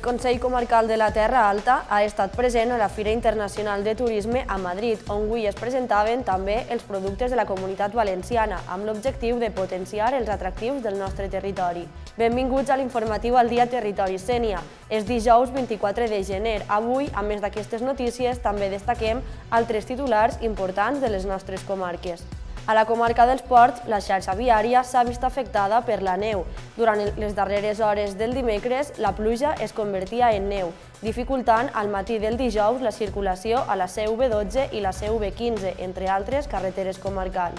El Consell Comarcal de la Terra Alta ha estat present a la Fira Internacional de Turisme a Madrid, on avui es presentaven també els productes de la comunitat valenciana, amb l'objectiu de potenciar els atractius del nostre territori. Benvinguts a l'informatiu al dia Territori Sènia. És dijous 24 de gener. Avui, a més d'aquestes notícies, també destaquem altres titulars importants de les nostres comarques. A la comarca dels Ports, la xarxa viària s'ha vist afectada per la neu. Durant les darreres hores del dimecres, la pluja es convertia en neu, dificultant al matí del dijous la circulació a la CV12 i la CV15, entre altres carreteres comarcals.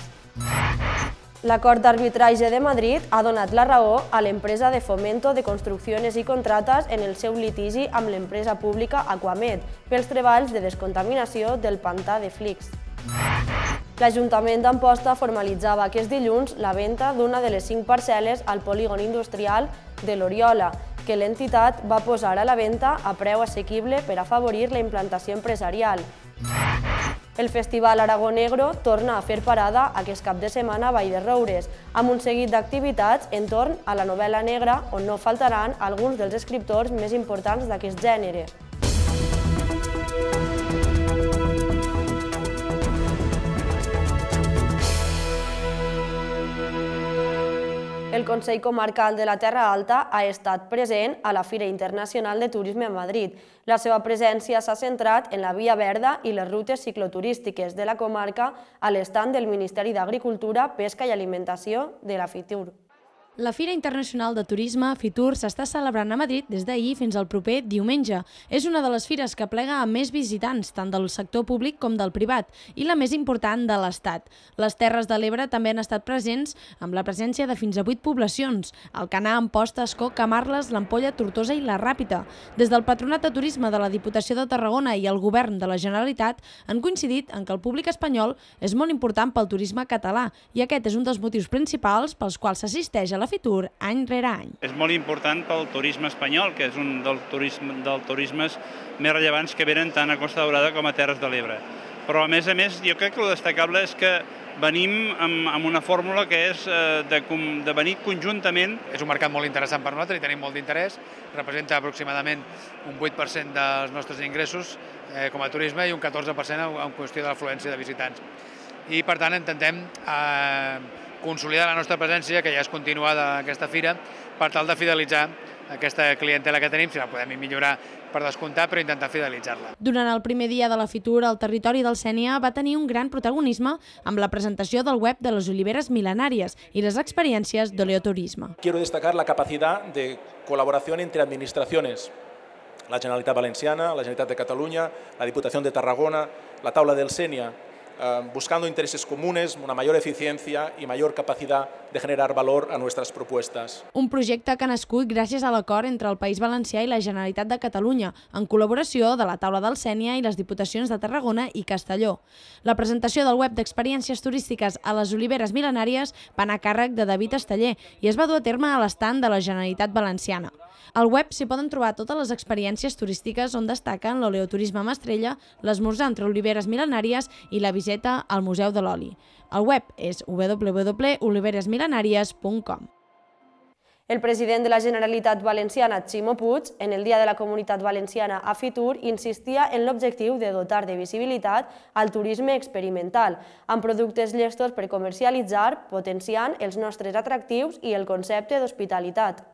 La Cort d'Arbitratge de Madrid ha donat la raó a l'empresa de Fomento de Construcciones i Contrates en el seu litigi amb l'empresa pública Aquamed pels treballs de descontaminació del pantà de Flix. L'Ajuntament d'Amposta formalitzava aquest dilluns la venda d'una de les cinc parcel·les al polígon industrial de l'Oriola, que l'entitat va posar a la venda a preu assequible per afavorir la implantació empresarial. El Festival Aragó Negro torna a fer parada aquest cap de setmana a Vall de Roures, amb un seguit d'activitats entorn a la novel·la negra on no faltaran alguns dels escriptors més importants d'aquest gènere. El Consell Comarcal de la Terra Alta ha estat present a la Fira Internacional de Turisme a Madrid. La seva presència s'ha centrat en la Via Verda i les rutes cicloturístiques de la comarca a l'estand del Ministeri d'Agricultura, Pesca i Alimentació de la FITUR. La Fira Internacional de Turisme, FITUR, s'està celebrant a Madrid des d'ahir fins al proper diumenge. És una de les fires que plega a més visitants, tant del sector públic com del privat, i la més important de l'Estat. Les Terres de l'Ebre també han estat presents, amb la presència de fins a 8 poblacions, el Canà, Amposta, Escó, Camarles, l'Ampolla, Tortosa i la Ràpita. Des del Patronat de Turisme de la Diputació de Tarragona i el Govern de la Generalitat han coincidit en que el públic espanyol és molt important pel turisme català, i aquest és un dels motius principals pels quals s'assisteix a la Fitur any rere any. És molt important pel turisme espanyol, que és un dels turisme, del turismes més rellevants que venen tant a Costa Daurada com a Terres de l'Ebre. Però, a més a més, jo crec que el destacable és que venim amb, amb una fórmula que és eh, de, de venir conjuntament. És un mercat molt interessant per nosaltres i tenim molt d'interès. Representa aproximadament un 8% dels nostres ingressos eh, com a turisme i un 14% en qüestió de l'afluència de visitants. I, per tant, intentem eh, consolidar la nostra presència, que ja és continuada aquesta fira, per tal de fidelitzar aquesta clientela que tenim, si la podem millorar per descomptar, però intentar fidelitzar-la. Durant el primer dia de la fitura, el territori del Sènia va tenir un gran protagonisme amb la presentació del web de les oliveres milenàries i les experiències d'oleoturisme. Quiero destacar la capacidad de colaboración entre administraciones, la Generalitat Valenciana, la Generalitat de Catalunya, la Diputació de Tarragona, la Taula del Sènia, Eh, buscando intereses comunes, una mayor eficiencia y mayor capacidad de generar valor a nuestras propuestas. Un projecte que ha nascut gràcies a l'acord entre el País Valencià i la Generalitat de Catalunya, en col·laboració de la taula del Sènia i les Diputacions de Tarragona i Castelló. La presentació del web d'experiències turístiques a les Oliveres Milenàries va anar a càrrec de David Esteller i es va dur a terme a l'estand de la Generalitat Valenciana. Al web s'hi poden trobar totes les experiències turístiques on destaquen l'oleoturisme Mastrella, l'esmorzar entre oliveres mil·lenàries i la visita al Museu de l'Oli. El web és www.oliveresmil·lenàries.com. El president de la Generalitat Valenciana, Ximo Puig, en el Dia de la Comunitat Valenciana a Fitur, insistia en l'objectiu de dotar de visibilitat al turisme experimental, amb productes llestos per comercialitzar, potenciant els nostres atractius i el concepte d'hospitalitat.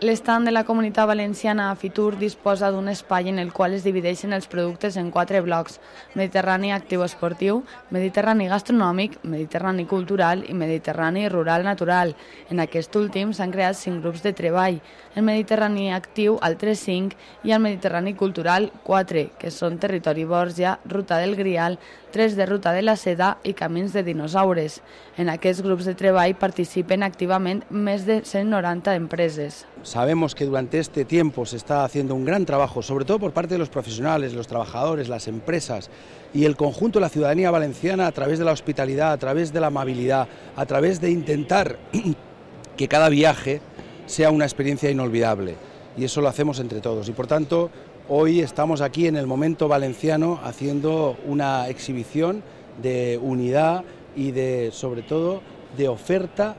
L'estand de la Comunitat Valenciana a Fitur disposa d'un espai en el qual es divideixen els productes en quatre blocs, Mediterrani actiu esportiu, Mediterrani gastronòmic, Mediterrani cultural i Mediterrani rural natural. En aquest últim s'han creat cinc grups de treball, el Mediterrani actiu, 3 5, i el Mediterrani cultural, 4, que són Territori Borja, Ruta del Grial, 3 de Ruta de la Seda i Camins de Dinosaures. En aquests grups de treball participen activament més de 190 empreses. Sabemos que durante este tiempo se está haciendo un gran trabajo, sobre todo por parte de los profesionales, los trabajadores, las empresas y el conjunto de la ciudadanía valenciana a través de la hospitalidad, a través de la amabilidad, a través de intentar que cada viaje sea una experiencia inolvidable. Y eso lo hacemos entre todos. Y por tanto, hoy estamos aquí en el momento valenciano haciendo una exhibición de unidad y de, sobre todo, de oferta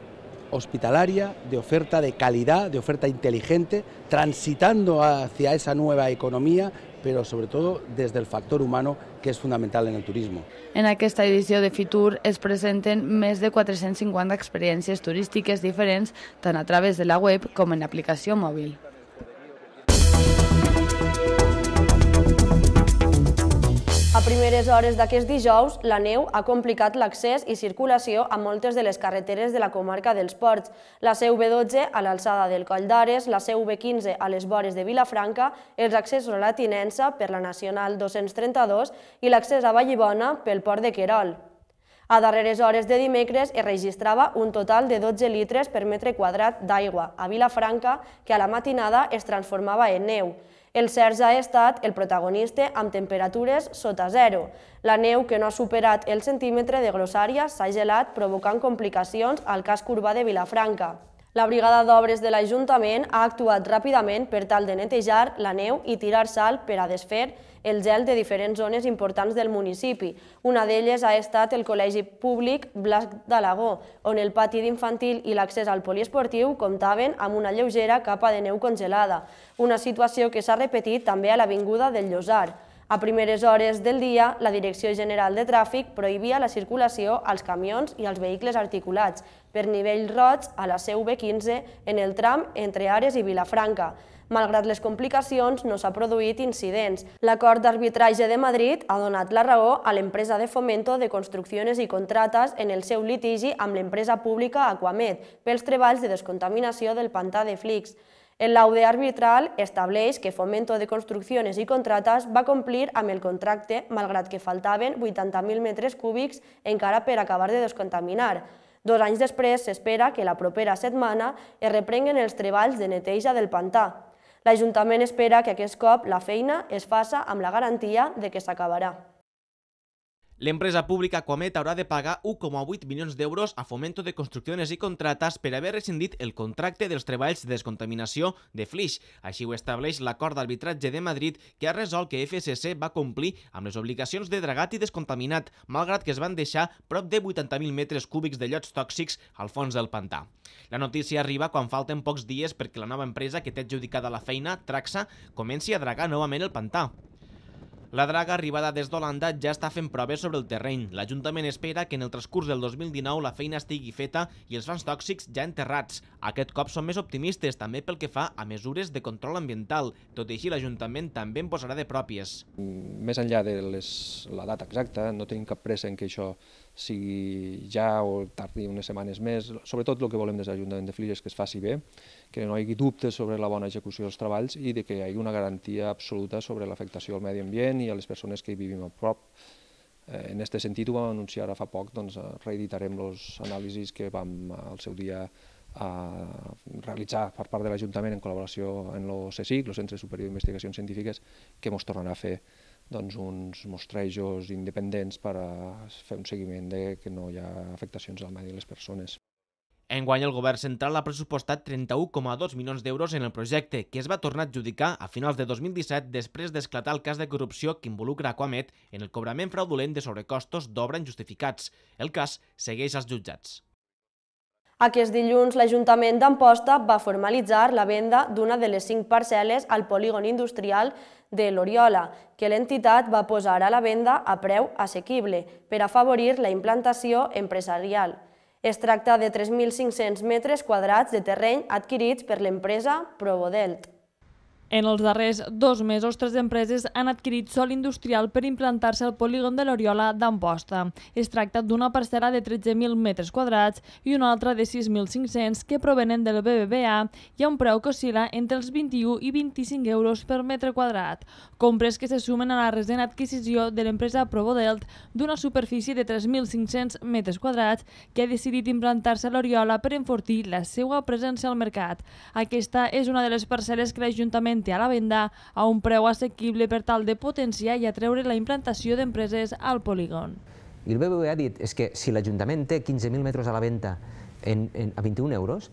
hospitalaria, de oferta de calidad, de oferta inteligente, transitando hacia esa nueva economía, però sobretot des del factor humano que és fundamental en el turisme. En aquesta edició de Fitur es presenten més de 450 experiències turístiques diferents tant a través de la web com en aplicació mòbil. primeres hores d'aquest dijous, la neu ha complicat l'accés i circulació a moltes de les carreteres de la comarca dels Ports. La CV12 a l'alçada del Coll d'Ares, la CV15 a les vores de Vilafranca, els accessos a la Tinença per la Nacional 232 i l'accés a Vallibona pel Port de Querol. A darreres hores de dimecres es registrava un total de 12 litres per metre quadrat d'aigua a Vilafranca, que a la matinada es transformava en neu. El ja ha estat el protagonista amb temperatures sota zero. La neu, que no ha superat el centímetre de grossària, s'ha gelat provocant complicacions al cas urbà de Vilafranca. La brigada d'obres de l'Ajuntament ha actuat ràpidament per tal de netejar la neu i tirar sal per a desfer el gel de diferents zones importants del municipi. Una d'elles ha estat el Col·legi Públic Blasc d'Alagó, on el pati d'infantil i l'accés al poliesportiu comptaven amb una lleugera capa de neu congelada, una situació que s'ha repetit també a l'Avinguda del Llosar. A primeres hores del dia, la Direcció General de Tràfic prohibia la circulació als camions i als vehicles articulats per nivell roig a la CV15 en el tram entre Ares i Vilafranca. Malgrat les complicacions, no s'ha produït incidents. L'acord d'arbitratge de Madrid ha donat la raó a l'empresa de Fomento de Construcciones i Contrates en el seu litigi amb l'empresa pública Aquamed pels treballs de descontaminació del pantà de Flix. El laude arbitral estableix que Fomento de Construcciones i Contrates va complir amb el contracte, malgrat que faltaven 80.000 metres cúbics encara per acabar de descontaminar. Dos anys després s'espera que la propera setmana es reprenguen els treballs de neteja del pantà. L'Ajuntament espera que aquest cop la feina es faça amb la garantia de que s'acabarà. L'empresa pública Aquamet haurà de pagar 1,8 milions d'euros a Fomento de Construcciones i Contrates per haver rescindit el contracte dels treballs de descontaminació de Flix. Així ho estableix l'acord d'arbitratge de Madrid que ha resolt que FSC va complir amb les obligacions de dragat i descontaminat, malgrat que es van deixar prop de 80.000 metres cúbics de llots tòxics al fons del pantà. La notícia arriba quan falten pocs dies perquè la nova empresa que té adjudicada la feina, Traxa, comenci a dragar novament el pantà. La draga arribada des d'Holanda ja està fent proves sobre el terreny. L'Ajuntament espera que en el transcurs del 2019 la feina estigui feta i els fans tòxics ja enterrats. Aquest cop són més optimistes també pel que fa a mesures de control ambiental. Tot i així, l'Ajuntament també en posarà de pròpies. Mm, més enllà de les, la data exacta, no tenim cap pressa en que això sigui ja o tardi unes setmanes més. Sobretot el que volem des de l'Ajuntament de Flix és que es faci bé que no hi hagi dubtes sobre la bona execució dels treballs i de que hi hagi una garantia absoluta sobre l'afectació al medi ambient i a les persones que hi vivim a prop. Eh, en aquest sentit, ho vam anunciar ara fa poc, doncs eh, reeditarem els anàlisis que vam eh, al seu dia a realitzar per part de l'Ajuntament en col·laboració amb l'OCSIC, el Centre Superior d'Investigacions Científiques, que ens tornarà a fer doncs, uns mostrejos independents per a fer un seguiment de que no hi ha afectacions al medi de les persones. Enguany el govern central ha pressupostat 31,2 milions d'euros en el projecte, que es va tornar a adjudicar a finals de 2017 després d'esclatar el cas de corrupció que involucra Aquamet en el cobrament fraudulent de sobrecostos d'obra injustificats. El cas segueix als jutjats. Aquest dilluns, l'Ajuntament d'Amposta va formalitzar la venda d'una de les cinc parcel·les al polígon industrial de l'Oriola, que l'entitat va posar a la venda a preu assequible per afavorir la implantació empresarial. Es tracta de 3.500 metres quadrats de terreny adquirits per l'empresa Provodelt. En els darrers dos mesos, tres empreses han adquirit sol industrial per implantar-se al polígon de l'Oriola d'Amposta. Es tracta d'una parcel·la de 13.000 metres quadrats i una altra de 6.500 que provenen del BBVA i a un preu que oscil·la entre els 21 i 25 euros per metre quadrat. Compres que se sumen a la recent adquisició de l'empresa Provodelt d'una superfície de 3.500 metres quadrats que ha decidit implantar-se a l'Oriola per enfortir la seva presència al mercat. Aquesta és una de les parcel·les que l'Ajuntament a la venda a un preu assequible per tal de potenciar i atreure la implantació d'empreses al polígon. I el BBVA ha dit és que si l'Ajuntament té 15.000 metres a la venda en, en, a 21 euros,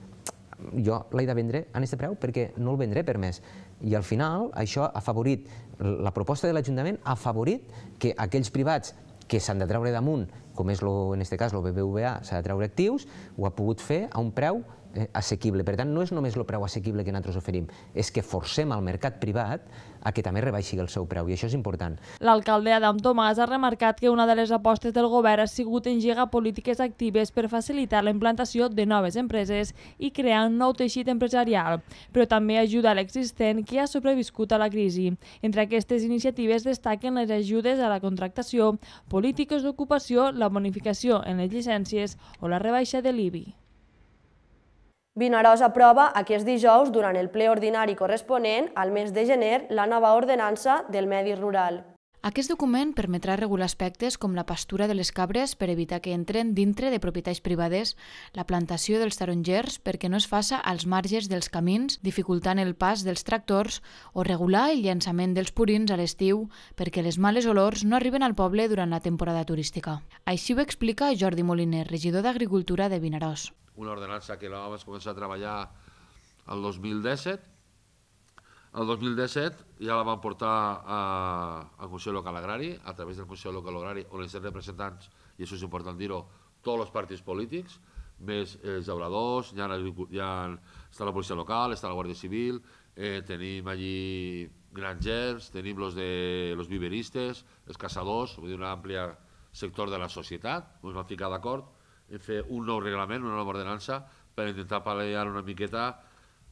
jo l'he de vendre a aquest preu perquè no el vendré per més. I al final això ha afavorit, la proposta de l'Ajuntament ha afavorit que aquells privats que s'han de treure damunt com és en aquest cas el BBVA, s'ha de treure actius, ho ha pogut fer a un preu eh, assequible. Per tant, no és només el preu assequible que nosaltres oferim, és que forcem al mercat privat a que també rebaixi el seu preu, i això és important. L'alcalde Adam Tomàs ha remarcat que una de les apostes del govern ha sigut engegar polítiques actives per facilitar la implantació de noves empreses i crear un nou teixit empresarial, però també ajuda l'existent que ha sobreviscut a la crisi. Entre aquestes iniciatives destaquen les ajudes a la contractació, polítiques d'ocupació, la la bonificació en les llicències o la rebaixa de l'IBI. Vinaròs aprova aquest dijous, durant el ple ordinari corresponent al mes de gener, la nova ordenança del medi rural. Aquest document permetrà regular aspectes com la pastura de les cabres per evitar que entren dintre de propietats privades, la plantació dels tarongers perquè no es faça als marges dels camins, dificultant el pas dels tractors, o regular el llançament dels purins a l'estiu perquè les males olors no arriben al poble durant la temporada turística. Així ho explica Jordi Moliner, regidor d'Agricultura de Vinaròs. Una ordenança que la vam començar a treballar el 2017 el 2017 ja la vam portar a, a Consell Local Agrari, a través del Consell Local Agrari, on hi representants, i això és important dir-ho, tots els partits polítics, més els obradors, ja està la policia local, està la Guàrdia Civil, eh, tenim allí grangers, tenim los, de, los viveristes, els caçadors, vull dir, un ampli sector de la societat, ens vam ficar d'acord en fer un nou reglament, una nova ordenança, per intentar pal·liar una miqueta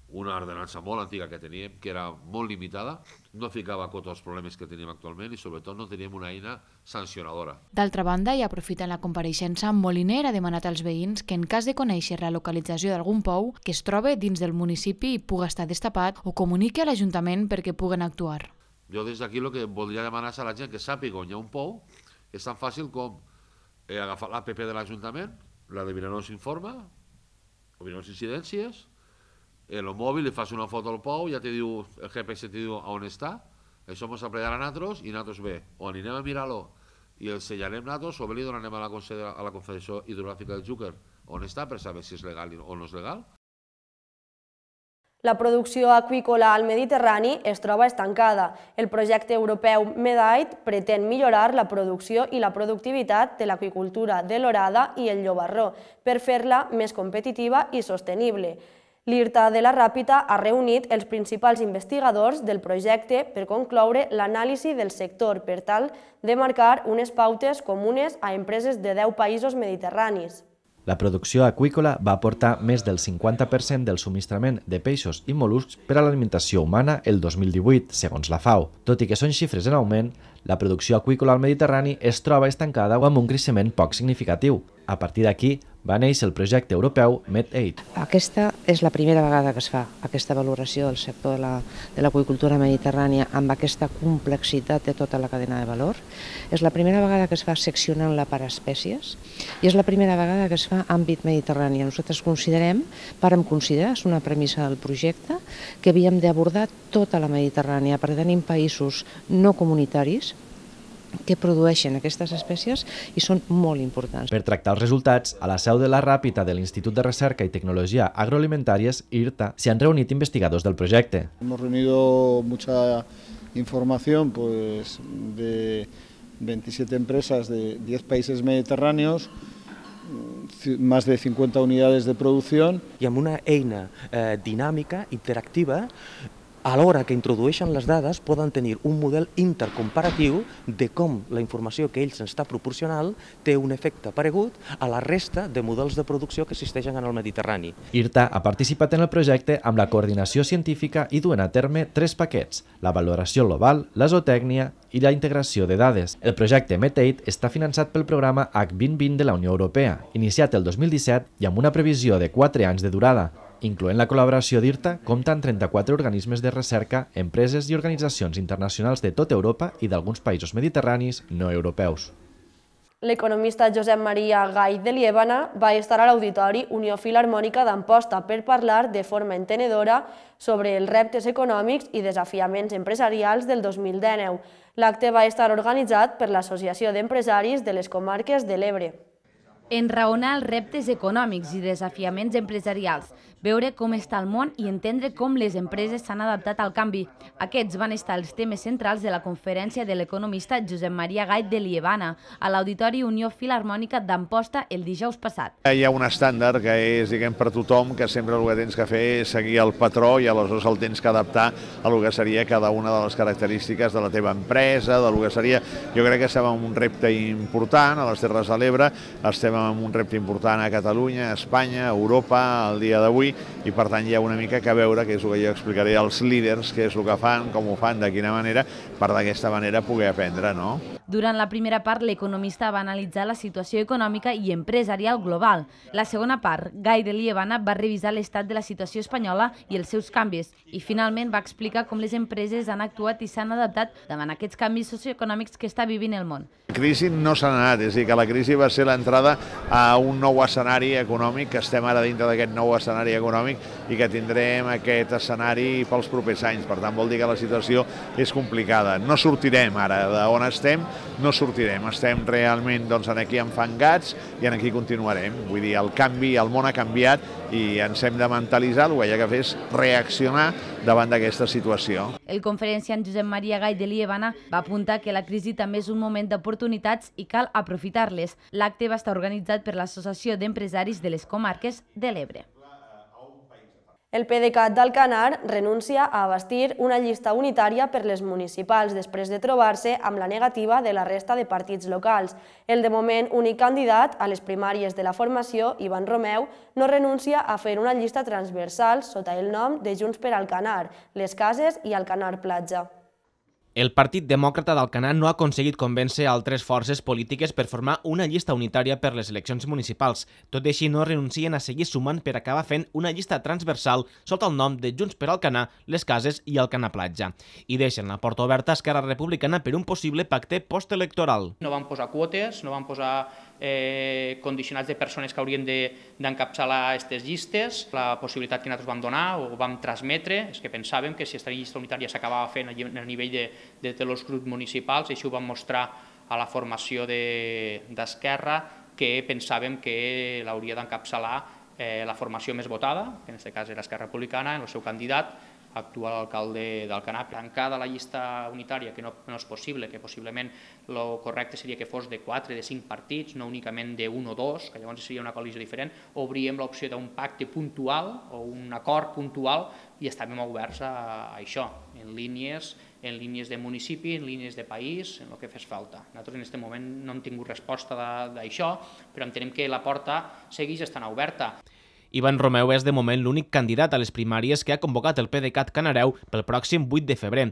una ordenança molt antiga que teníem, que era molt limitada, no ficava tots els problemes que tenim actualment i sobretot no teníem una eina sancionadora. D'altra banda, i aprofitant la compareixença, Moliner ha demanat als veïns que en cas de conèixer la localització d'algun pou que es trobe dins del municipi i puga estar destapat, ho comuniqui a l'Ajuntament perquè puguen actuar. Jo des d'aquí el que voldria demanar a la gent que sàpiga on hi ha un pou és tan fàcil com eh, agafar l'APP de l'Ajuntament, la de Vilanós Informa, o Vilanós Incidències, el mòbil, li fas una foto al Pau, ja te diu, el GPS te diu on està, això mos apredarà a nosaltres i nosaltres bé, o anirem a mirar-lo i el sellarem nosaltres o bé li donarem a la, a la Confederació Hidrogràfica del Júquer on està per saber si és legal o no és legal. La producció aquícola al Mediterrani es troba estancada. El projecte europeu MEDAIT pretén millorar la producció i la productivitat de l'aquicultura de l'orada i el llobarró per fer-la més competitiva i sostenible. L'IRTA de la Ràpita ha reunit els principals investigadors del projecte per concloure l'anàlisi del sector per tal de marcar unes pautes comunes a empreses de 10 països mediterranis. La producció aquícola va aportar més del 50% del subministrament de peixos i mol·luscs per a l'alimentació humana el 2018, segons la FAO. Tot i que són xifres en augment, la producció aquícola al Mediterrani es troba estancada o amb un creixement poc significatiu, a partir d'aquí va néixer el projecte europeu MedAid. Aquesta és la primera vegada que es fa aquesta valoració del sector de la, de mediterrània amb aquesta complexitat de tota la cadena de valor. És la primera vegada que es fa seccionant-la per espècies i és la primera vegada que es fa àmbit mediterrani. Nosaltres considerem, vàrem considerar, és una premissa del projecte, que havíem d'abordar tota la Mediterrània, perquè tenim països no comunitaris, que produeixen aquestes espècies i són molt importants. Per tractar els resultats, a la seu de la Ràpita de l'Institut de Recerca i Tecnologia Agroalimentàries, IRTA, s'hi han reunit investigadors del projecte. Hemos reunido mucha información pues, de 27 empresas de 10 países mediterráneos más de 50 unidades de producción. I amb una eina eh, dinàmica, interactiva, a l'hora que introdueixen les dades poden tenir un model intercomparatiu de com la informació que ells ens està proporcionant té un efecte paregut a la resta de models de producció que existeixen en el Mediterrani. IRTA ha participat en el projecte amb la coordinació científica i duen a terme tres paquets, la valoració global, la zootècnia i la integració de dades. El projecte METAID està finançat pel programa H2020 de la Unió Europea, iniciat el 2017 i amb una previsió de 4 anys de durada incloent la col·laboració d'IRTA, compta amb 34 organismes de recerca, empreses i organitzacions internacionals de tot Europa i d'alguns països mediterranis no europeus. L'economista Josep Maria Gai de Liébana va estar a l'Auditori Unió Filarmònica d'Amposta per parlar de forma entenedora sobre els reptes econòmics i desafiaments empresarials del 2019. L'acte va estar organitzat per l'Associació d'Empresaris de les Comarques de l'Ebre enraonar els reptes econòmics i desafiaments empresarials, veure com està el món i entendre com les empreses s'han adaptat al canvi. Aquests van estar els temes centrals de la conferència de l'economista Josep Maria Gait de Liebana a l'Auditori Unió Filarmònica d'Amposta el dijous passat. Hi ha un estàndard que és, diguem, per tothom, que sempre el que tens que fer és seguir el patró i aleshores el tens que adaptar a lo que seria cada una de les característiques de la teva empresa, de lo que seria... Jo crec que estem en un repte important a les Terres de l'Ebre, estem estem amb un repte important a Catalunya, a Espanya, a Europa, al dia d'avui, i per tant hi ha una mica que veure, que és el que jo explicaré als líders, què és el que fan, com ho fan, de quina manera, per d'aquesta manera poder aprendre, no? Durant la primera part, l'economista va analitzar la situació econòmica i empresarial global. La segona part, Gai de Lievana va revisar l'estat de la situació espanyola i els seus canvis, i finalment va explicar com les empreses han actuat i s'han adaptat davant aquests canvis socioeconòmics que està vivint el món. La crisi no s'ha anat, és a dir, que la crisi va ser l'entrada a un nou escenari econòmic, que estem ara dintre d'aquest nou escenari econòmic i que tindrem aquest escenari pels propers anys. Per tant, vol dir que la situació és complicada. No sortirem ara d'on estem, no sortirem. Estem realment doncs, aquí enfangats i en aquí continuarem. Vull dir, el canvi, el món ha canviat i ens hem de mentalitzar, el que hi ha que fer és reaccionar davant d'aquesta situació. El conferenciant Josep Maria Gai de Liebana va apuntar que la crisi també és un moment d'oportunitats i cal aprofitar-les. L'acte va estar organitzat per l'Associació d'Empresaris de les Comarques de l'Ebre. El PDeCAT d'Alcanar renuncia a abastir una llista unitària per les municipals després de trobar-se amb la negativa de la resta de partits locals. El de moment únic candidat a les primàries de la formació, Ivan Romeu, no renuncia a fer una llista transversal sota el nom de Junts per Alcanar, les cases i Alcanar Platja. El Partit Demòcrata d'Alcanar no ha aconseguit convèncer altres forces polítiques per formar una llista unitària per les eleccions municipals. Tot i així, no renuncien a seguir sumant per acabar fent una llista transversal sota el nom de Junts per Alcanar, les Cases i Alcanar Platja. I deixen la porta oberta a Esquerra Republicana per un possible pacte postelectoral. No van posar quotes, no van posar eh, condicionats de persones que haurien d'encapçalar de, aquestes llistes. La possibilitat que nosaltres vam donar o vam transmetre és que pensàvem que si aquesta llista unitària s'acabava fent a nivell de, de, de los grups municipals, això ho vam mostrar a la formació d'Esquerra, de, que pensàvem que l'hauria d'encapçalar eh, la formació més votada, que en aquest cas era Esquerra Republicana, en el seu candidat, actual alcalde del Canap. Tancada la llista unitària, que no, no és possible, que possiblement el correcte seria que fos de 4, de 5 partits, no únicament d'un o dos, que llavors seria una coalició diferent, obríem l'opció d'un pacte puntual o un acord puntual i estàvem oberts a, a això, en línies en línies de municipi, en línies de país, en el que fes falta. Nosaltres en aquest moment no hem tingut resposta d'això, però entenem que la porta segueix estant oberta. Ivan Romeu és de moment l'únic candidat a les primàries que ha convocat el PDeCAT Canareu pel pròxim 8 de febrer.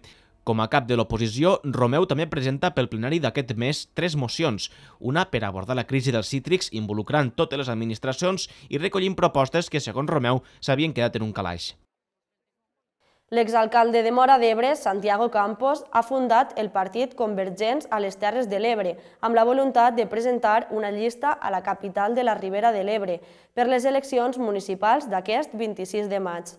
Com a cap de l'oposició, Romeu també presenta pel plenari d'aquest mes tres mocions, una per abordar la crisi dels cítrics involucrant totes les administracions i recollint propostes que, segons Romeu, s'havien quedat en un calaix. L'exalcalde de Mora d'Ebre, Santiago Campos, ha fundat el partit Convergents a les Terres de l'Ebre, amb la voluntat de presentar una llista a la capital de la Ribera de l'Ebre per les eleccions municipals d'aquest 26 de maig.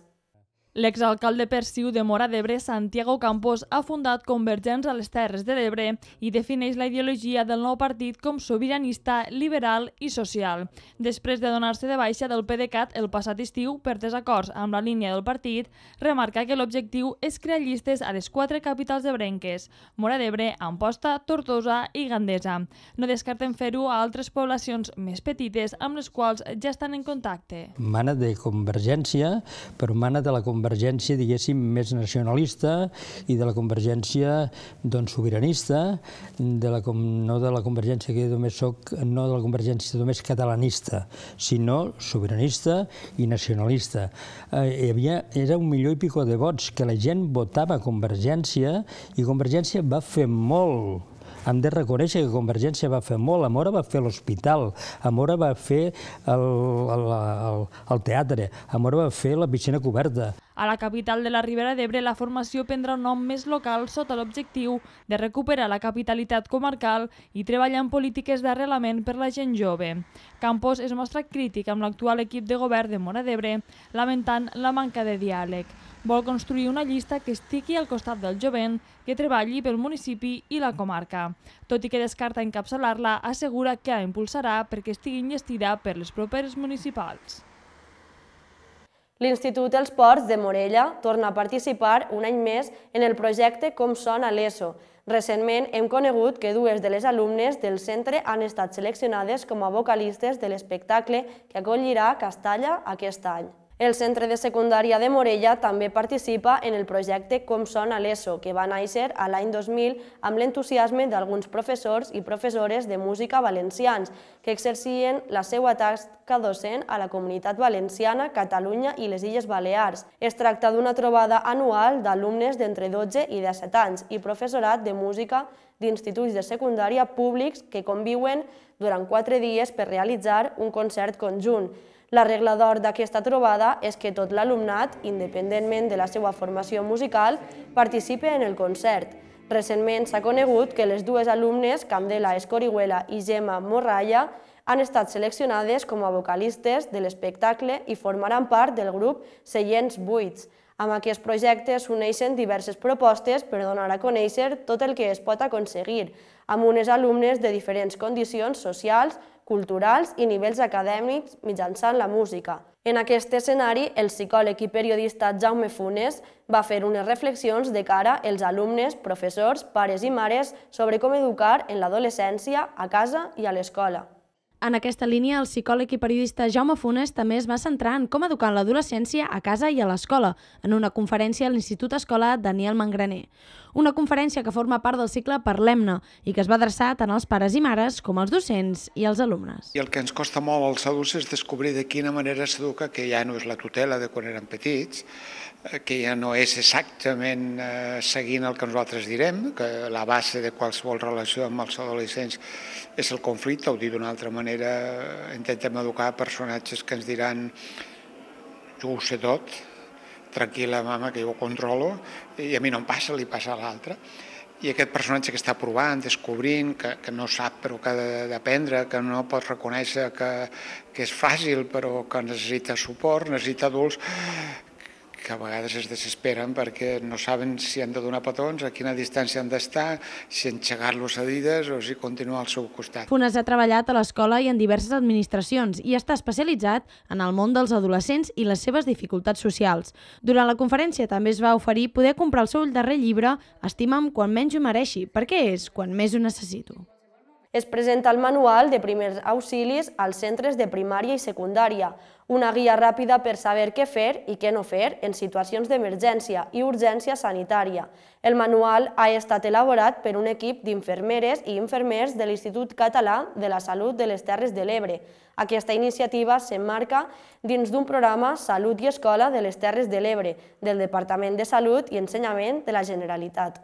L'exalcalde Siu de Mora d'Ebre, Santiago Campos, ha fundat Convergents a les Terres de l'Ebre i defineix la ideologia del nou partit com sobiranista, liberal i social. Després de donar-se de baixa del PDeCAT el passat estiu per desacords amb la línia del partit, remarca que l'objectiu és crear llistes a les quatre capitals Brenques, Mora d'Ebre, Amposta, Tortosa i Gandesa. No descarten fer-ho a altres poblacions més petites amb les quals ja estan en contacte. Mana de Convergència, però mana de la Convergència convergència, diguéssim, més nacionalista i de la convergència doncs, sobiranista, de la, no de la convergència que només soc, no de la convergència només catalanista, sinó sobiranista i nacionalista. Eh, hi havia, era un milió i pico de vots que la gent votava Convergència i Convergència va fer molt hem de reconèixer que Convergència va fer molt. Amora va fer l'hospital, Amora va fer el, el, el, el teatre, Amora va fer la piscina coberta. A la capital de la Ribera d'Ebre, la formació prendrà un nom més local sota l'objectiu de recuperar la capitalitat comarcal i treballar en polítiques d'arrelament per la gent jove. Campos es mostra crític amb l'actual equip de govern de Mora d'Ebre, lamentant la manca de diàleg. Vol construir una llista que estigui al costat del jovent, que treballi pel municipi i la comarca. Tot i que descarta encapçalar-la, assegura que la impulsarà perquè estigui enllestida per les properes municipals. L'Institut dels Ports de Morella torna a participar un any més en el projecte Com sona l'ESO. Recentment hem conegut que dues de les alumnes del centre han estat seleccionades com a vocalistes de l'espectacle que acollirà Castalla aquest any. El centre de secundària de Morella també participa en el projecte Com sona l'ESO, que va néixer a l'any 2000 amb l'entusiasme d'alguns professors i professores de música valencians que exercien la seva tasca docent a la comunitat valenciana, Catalunya i les Illes Balears. Es tracta d'una trobada anual d'alumnes d'entre 12 i 17 anys i professorat de música d'instituts de secundària públics que conviuen durant quatre dies per realitzar un concert conjunt. La regla d'or d'aquesta trobada és que tot l'alumnat, independentment de la seva formació musical, participi en el concert. Recentment s'ha conegut que les dues alumnes, Candela Escorihuela i Gemma Morralla, han estat seleccionades com a vocalistes de l'espectacle i formaran part del grup Seients Buits. Amb aquest projecte s'uneixen diverses propostes per donar a conèixer tot el que es pot aconseguir, amb unes alumnes de diferents condicions socials, culturals i nivells acadèmics mitjançant la música. En aquest escenari, el psicòleg i periodista Jaume Funes va fer unes reflexions de cara als alumnes, professors, pares i mares sobre com educar en l'adolescència a casa i a l'escola. En aquesta línia, el psicòleg i periodista Jaume Funes també es va centrar en com educar l'adolescència a casa i a l'escola, en una conferència a l'Institut Escola Daniel Mangraner. Una conferència que forma part del cicle Parlem-ne i que es va adreçar tant als pares i mares com als docents i als alumnes. I el que ens costa molt als adults és descobrir de quina manera s'educa, que ja no és la tutela de quan eren petits, que ja no és exactament eh, seguint el que nosaltres direm, que la base de qualsevol relació amb els adolescents és el conflicte, o dir d'una altra manera, intentem educar personatges que ens diran jo ho sé tot, tranquil·la mama que jo ho controlo, i a mi no em passa, li passa a l'altre. I aquest personatge que està provant, descobrint, que, que no sap però que ha d'aprendre, que no pot reconèixer que, que és fàcil però que necessita suport, necessita adults, que a vegades es desesperen perquè no saben si han de donar petons, a quina distància han d'estar, si enxegar-los a dides o si continuar al seu costat. Funes ha treballat a l'escola i en diverses administracions i està especialitzat en el món dels adolescents i les seves dificultats socials. Durant la conferència també es va oferir poder comprar el seu darrer llibre Estima'm quan menys ho mereixi, perquè és quan més ho necessito. Es presenta el manual de primers auxilis als centres de primària i secundària, una guia ràpida per saber què fer i què no fer en situacions d'emergència i urgència sanitària. El manual ha estat elaborat per un equip d'infermeres i infermers de l'Institut Català de la Salut de les Terres de l'Ebre. Aquesta iniciativa s'emmarca dins d'un programa Salut i Escola de les Terres de l'Ebre, del Departament de Salut i Ensenyament de la Generalitat.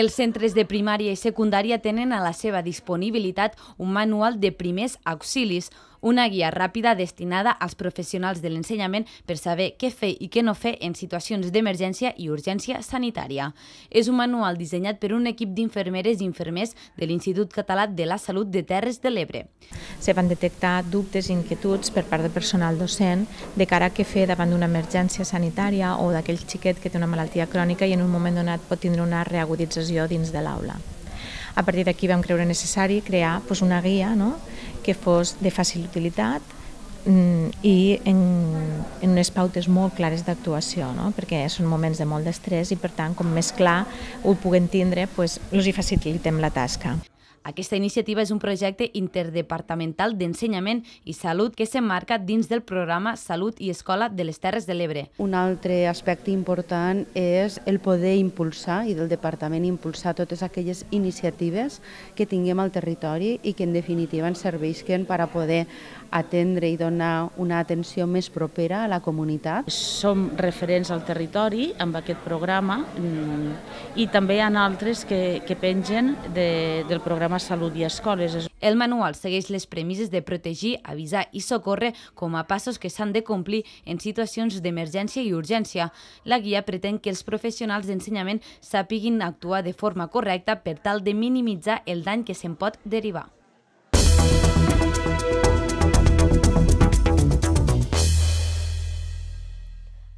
Els centres de primària i secundària tenen a la seva disponibilitat un manual de primers auxilis, una guia ràpida destinada als professionals de l'ensenyament per saber què fer i què no fer en situacions d'emergència i urgència sanitària. És un manual dissenyat per un equip d'infermeres i infermers de l'Institut Català de la Salut de Terres de l'Ebre. Se van detectar dubtes i inquietuds per part del personal docent de cara a què fer davant d'una emergència sanitària o d'aquell xiquet que té una malaltia crònica i en un moment donat pot tindre una reagudització dins de l'aula. A partir d'aquí vam creure necessari crear doncs, una guia no? que fos de fàcil utilitat mm, i en, en unes pautes molt clares d'actuació, no? perquè són moments de molt d'estrès i per tant com més clar ho puguem tindre, doncs, els hi facilitem la tasca. Aquesta iniciativa és un projecte interdepartamental d'ensenyament i salut que s'emmarca dins del programa Salut i Escola de les Terres de l'Ebre. Un altre aspecte important és el poder impulsar i del departament impulsar totes aquelles iniciatives que tinguem al territori i que en definitiva ens serveixen per a poder atendre i donar una atenció més propera a la comunitat. Som referents al territori amb aquest programa mm, i també hi ha altres que, que pengen de, del programa programa Salut i Escoles. El manual segueix les premisses de protegir, avisar i socórrer com a passos que s'han de complir en situacions d'emergència i urgència. La guia pretén que els professionals d'ensenyament sàpiguin actuar de forma correcta per tal de minimitzar el dany que se'n pot derivar.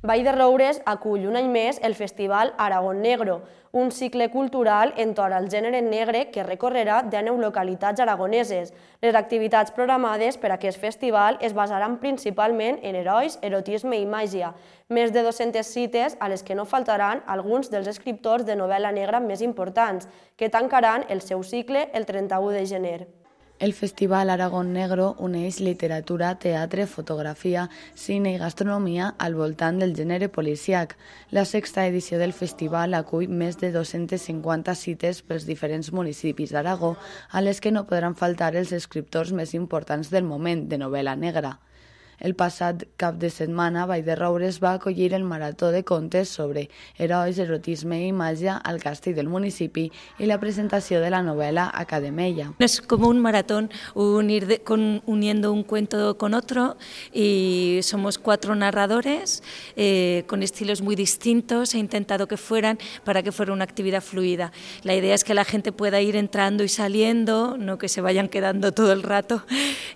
Vall de Roures acull un any més el Festival Aragón Negro, un cicle cultural entorn al gènere negre que recorrerà 19 localitats aragoneses. Les activitats programades per a aquest festival es basaran principalment en herois, erotisme i màgia, més de 200 cites a les que no faltaran alguns dels escriptors de novel·la negra més importants, que tancaran el seu cicle el 31 de gener. El Festival Aragón Negro uneix literatura, teatre, fotografia, cine i gastronomia al voltant del gènere policiac. La sexta edició del festival acull més de 250 cites pels diferents municipis d'Aragó, a les que no podran faltar els escriptors més importants del moment de novel·la negra. El pasado cap de setmana Vall va a acollir el maratón de contes sobre herois, erotisme i magia al castell del municipi y la presentació de la novela Academella. Es como un maratón, unir con, uniendo un cuento con otro y somos cuatro narradores eh, con estilos muy distintos. He intentado que fueran para que fuera una actividad fluida. La idea es que la gente pueda ir entrando y saliendo, no que se vayan quedando todo el rato.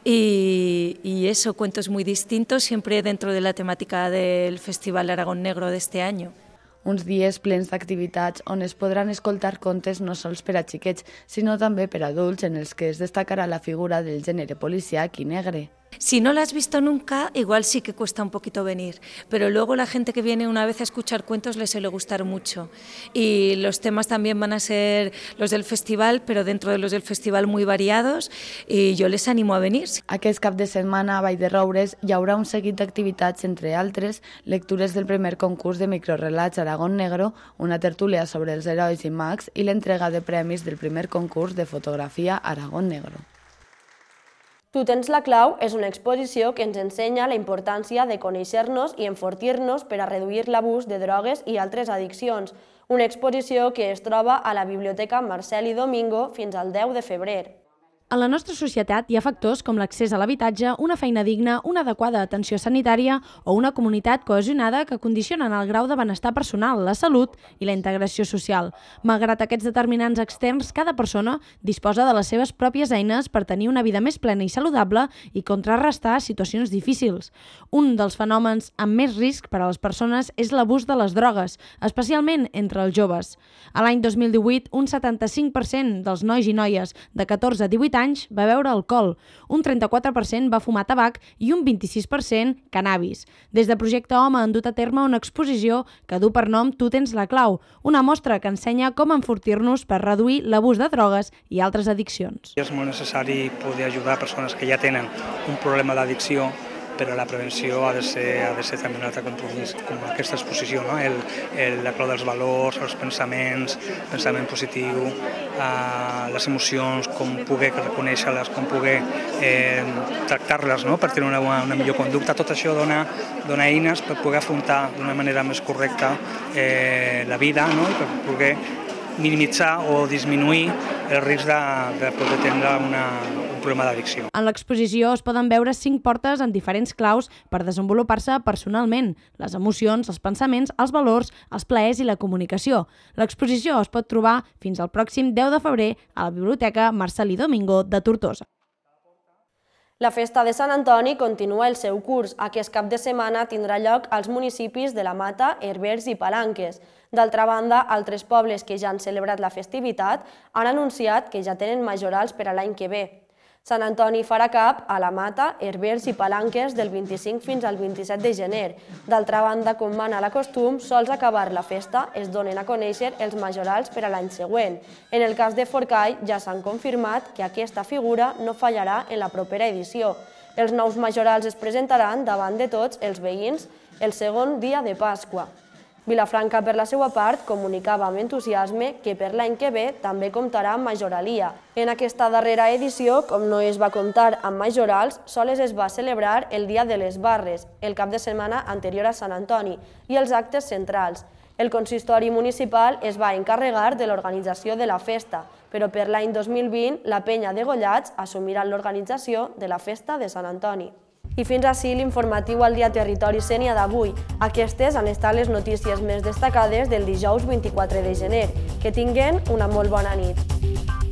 Y, y eso, cuentos muy distintos distinto siempre dentro de la temática del Festival Aragón Negro de este año. Uns dies plens d'activitats on es podran escoltar contes no sols per a xiquets, sinó també per a adults en els que es destacarà la figura del gènere policiac i negre. Si no la has visto nunca, igual sí que cuesta un poquito venir, pero luego la gente que viene una vez a escuchar cuentos le suele gustar mucho. Y los temas también van a ser los del festival, pero dentro de los del festival muy variados, y yo les animo a venir. Aquest cap de setmana a Vall de Roures hi haurà un seguit d'activitats, entre altres, lectures del primer concurs de microrelats Aragón Negro, una tertúlia sobre els herois i mags i l'entrega de premis del primer concurs de fotografia Aragón Negro. Tu tens la clau és una exposició que ens ensenya la importància de conèixer-nos i enfortir-nos per a reduir l'abús de drogues i altres addiccions, una exposició que es troba a la Biblioteca Marcel i Domingo fins al 10 de febrer. A la nostra societat hi ha factors com l'accés a l'habitatge, una feina digna, una adequada atenció sanitària o una comunitat cohesionada que condicionen el grau de benestar personal, la salut i la integració social. Malgrat aquests determinants externs, cada persona disposa de les seves pròpies eines per tenir una vida més plena i saludable i contrarrestar situacions difícils. Un dels fenòmens amb més risc per a les persones és l'abús de les drogues, especialment entre els joves. A l'any 2018, un 75% dels nois i noies de 14 a 18 anys va beure alcohol, un 34% va fumar tabac i un 26% cannabis. Des de Projecte Home han dut a terme una exposició que du per nom Tu tens la clau, una mostra que ensenya com enfortir-nos per reduir l'abús de drogues i altres addiccions. És molt necessari poder ajudar persones que ja tenen un problema d'addicció però la prevenció ha de ser, ha de ser també un altre compromís, com aquesta exposició, no? el, el, la clau dels valors, els pensaments, pensament positiu, eh, les emocions, com poder reconèixer-les, com poder eh, tractar-les no? per tenir una, una millor conducta. Tot això dona, dona eines per poder afrontar d'una manera més correcta eh, la vida no? i per poder minimitzar o disminuir el risc de, de poder tenir una, un problema d'addicció. En l'exposició es poden veure cinc portes en diferents claus per desenvolupar-se personalment, les emocions, els pensaments, els valors, els plaers i la comunicació. L'exposició es pot trobar fins al pròxim 10 de febrer a la Biblioteca Marcelí Domingo de Tortosa. La festa de Sant Antoni continua el seu curs. Aquest cap de setmana tindrà lloc als municipis de La Mata, Herbers i Palanques. D'altra banda, altres pobles que ja han celebrat la festivitat han anunciat que ja tenen majorals per a l'any que ve. Sant Antoni farà cap a la Mata, Herbers i Palanques del 25 fins al 27 de gener. D'altra banda, com mana la costum, sols acabar la festa es donen a conèixer els majorals per a l'any següent. En el cas de Forcall ja s'han confirmat que aquesta figura no fallarà en la propera edició. Els nous majorals es presentaran davant de tots els veïns el segon dia de Pasqua. Vilafranca, per la seva part, comunicava amb entusiasme que per l'any que ve també comptarà amb majoralia. En aquesta darrera edició, com no es va comptar amb majorals, soles es va celebrar el Dia de les Barres, el cap de setmana anterior a Sant Antoni, i els actes centrals. El consistori municipal es va encarregar de l'organització de la festa, però per l'any 2020 la penya de Gollats assumirà l'organització de la festa de Sant Antoni. I fins ací l'informatiu al dia Territori Sènia d'avui. Aquestes han estat les notícies més destacades del dijous 24 de gener. Que tinguen una molt bona nit.